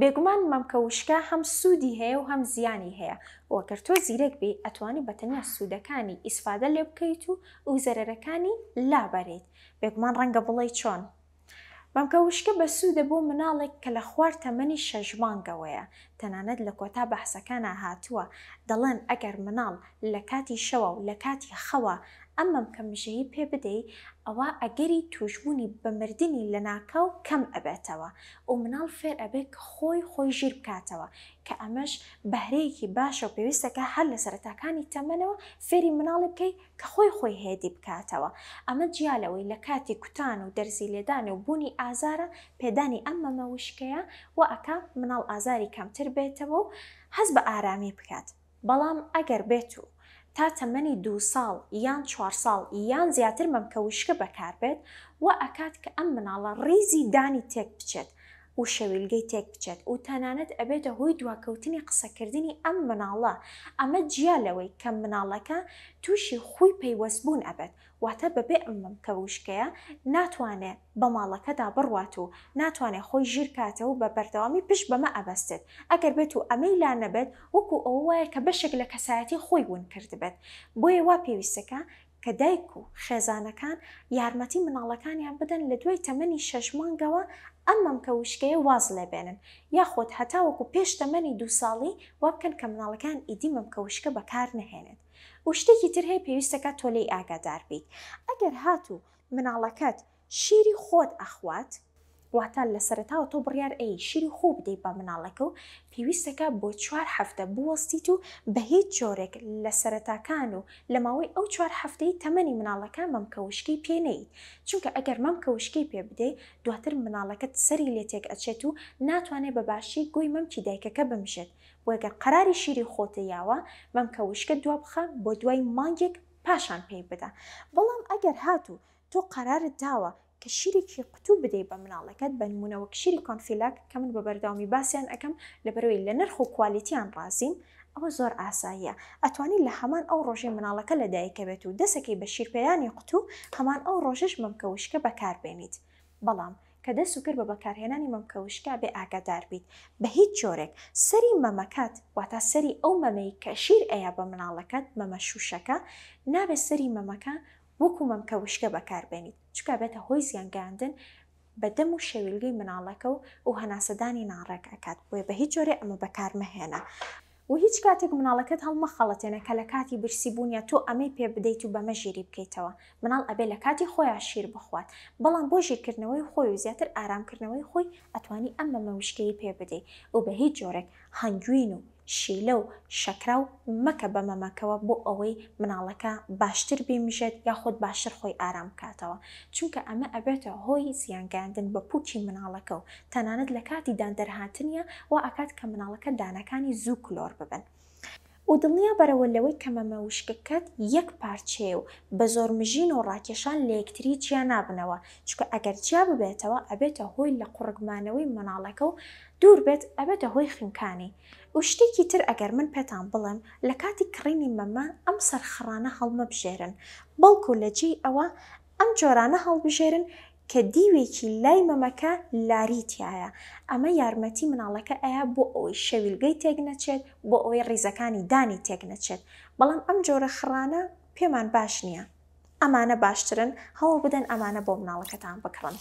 بێگومان مامکە وشکە هەم سوودی هەیە و هەم زیانی هەیە وەکرد تۆ زیرەک بێ ئەتوانی بە تەنیا سوودەکانی ئیسفادە لێ بکەیت و ئەو زەرەرەکانی لابەرێت بێگومان ڕەنگە بڵێ چۆن مامکە وشکە بە سوودە بۆ مناڵێک کە لە خوار تەمەنی شەژمانگەوەیە تەنانەت لە کۆتا بەحسەکانە هاتووە دەڵێن ئەگەر مناڵ لە کاتی شەوە و لە کاتی خەوە ئەمەم کەمژەیی پێ بدەیت ئەوە ئەگەری توشبوونی بەمردنی لە ناکەو کەم ئەبێتەوە و مناڵ فێر ئەبێت خۆی خۆی ژیر بکاتەوە کە ئەمەش بەهرەیەکی باشە و پێویستەکە هەر لە سەرتاکانی تەمەنەوە فێری مناڵی بکەیت کە خۆی خۆی هێدی بکاتەوە ئەمە جیالەوەی لە کاتی کوتان و دەرزی لێدانی و بوونی ئازارە پێدانی ئەمەمە وشکەیە و ئەکا مناڵ ئازاری کەمتر بێتەوە و هەز بە ئارامی بکات بەڵام ئەگەر بێت و تا تەمەنی دو ساڵ یان چوار ساڵ یان زیاتر مەمکەوشکە بەکاربێت و ئەکات کە ئەم مناڵە ڕیزی دانی تێک بچێت و شەویلگەی تێک بچێت و تەنانەت ئەبێتە هۆی دواکەوتنی قسەکردنی ئەم مناڵە ئەمە جیا لەوەی کە مناڵەکە تووشی خۆی پەیوەستبوون ئەبێت واتە بەبێ ئەمم کە وشکەیە ناتوانێت بە ماڵەکەدا بڕوات و ناتوانێت خۆی ژیر کاتەوە بە بەردەوامی پشت بەمە ئەبەستێت ئەگەر بێت و ئەمەی لا نەبێت وەکو ئەوە وایە کە بەشێک لە کەسایەتی خۆی ون کردبێت بۆیە وا پێویستەکە کە دایک و خێزانەکان یارمەتی مناڵەکانیان بدەن لە دوای تەمەنی شەشمانگەوە ئەمەم کە وشکەیە واز لێبێنن یاخۆت هەتاوەکو پێش تەمەنی دو ساڵی وا بکەن کە مناڵەکان ئیدیمەم کە وشکە بەکار نەهێنێت و شتێکی تر هەیە پێویستەکە تۆ لی ئاگادار بیت ئەگەر هاتوو مناڵەکەت شیری خۆت ئەخوات واتە لە سەرتاوە تۆ بڕیار ئەی شیری خۆ بدەیت بە مناڵەکە و پێویستەکە بۆ چوار هەفتە بوەستیت و بە هیچ جۆرێک لە سەرەتاکان و لە ماوەی ئەو چوار هەفتەی تەمەنی مناڵەکان بەم کەوشکی پێنەیت چونکە ئەگەر مەم کەوشکی پێ بدەیت دواتر مناڵەکەت سەری لێ تێک ئەچێت و ناتوانێت بەباشی گوی مەمکی دایکەکە بمشێت وەگە قراری شیری خۆتەیاوە مەم کەوشکە دوا بخە بۆ دوای مانگێک پاشان پێی بدە بەڵام ئەگەر هاتوو تۆ قرارت داوە کە شیرێکی قوتوب بدەی بە مناڵەکەت بە نمونەوە شیری کۆنفیلک کە من بە بەرداوامی باسییان ئەەکەم لەبەرەوەی لە نرخ و کوالیتیان ڕازیم ئەوە زۆر ئاساییە ئەتوانی لە هەمان ئەو ڕۆژی مناڵەکە لەدایکە بێت و دەسەکەی بە شیرپیانی قوتو هەمان ئەو ڕۆژش مەمکەوشکە بەکاربێنیت بەڵام کە دەست و کرد بە بەکارهێنانی مەمکەوشکا بێ ئاگادار بیت بە هیچ جۆرێک سەری مەمەکات واتە سەری ئەو مەمەی کە شیر ئەیە بە مناڵەکەت مەمە شوشەکە نابێت سەری مەمەکە وەکو مەمکە وشکە بەکاربێنیت چکە بێتە هۆی زیانگەاندن بە دەم و شەویلگەی مناڵەکە و و هەناسەدانی ناڕێک ئەکات بۆیە بە هیچ جۆرە ئەمە بەکارمەهێنا. و هیچ کاتێک مناڵەکەت هەڵمە خەڵەتێنە کە لە کاتی برسی بوونیە تۆ ئەمەی پێ بدەیت و بەمە ژیری بکەیتەوە مناڵ ئەبێ لە کاتی خۆیان شیر بخوات بەڵام بۆ ژیرکردنەوەی خۆی و زیاتر ئارامکردنەوەی خۆی ئەتوانی ئەم بەمە وشکەی پێ بدەیت و بە هیچ جۆرێک هەنگوین و شیلە و شەکرا و مەکە بە مەمەکەوە بۆ ئەوەی مناڵەکە باشتر بیمژێت یاخود باشتر خۆی ئارام بکاتەوە چونکە ئەمە ئەبێتە هۆی زیانگەاندن بە پوچی مناڵەکە و تەنانەت لە کاتی دان دەرهاتنیە و ئاکات کە مناڵەکە دانەکانی زوو کلۆر ببن. و دڵنیا بەرەوە لەوەی کەمەمە وشکەکەت یەک پارچێ و بە زۆر مژین و ڕاکێشان لە یەکتری جیا نابنەوە چکە ئەگەر جیا ببێتەوە ئەبێتە هۆی لە قوڕگمانەوەی مناڵەکە و دوور بێت ئەبێتە هۆی خنکانی و شتێکی تر ئەگەر من پێتان بڵم لە کاتی کڕینی مەمە ئەم سەرخرانە هەڵمە بژێرن بەڵکو لە جێی ئەوە ئەم جۆرانە هەڵبژێرن کە دیوێکی لای مەمەکە لاریتیایە ئەمە یارمەتی مناڵەکە ئەیا بۆ ئەوەی شەویلگەی تێک نەچێت بۆ ئەوەی ڕیزەکانی دانی تێک نەچێت بەڵام ئەم جۆرە خڕانە پێمان باش نییە ئەمانە باشترن هەوڵ بدەن ئەمانە بۆ مناڵەکەتان بکڕن.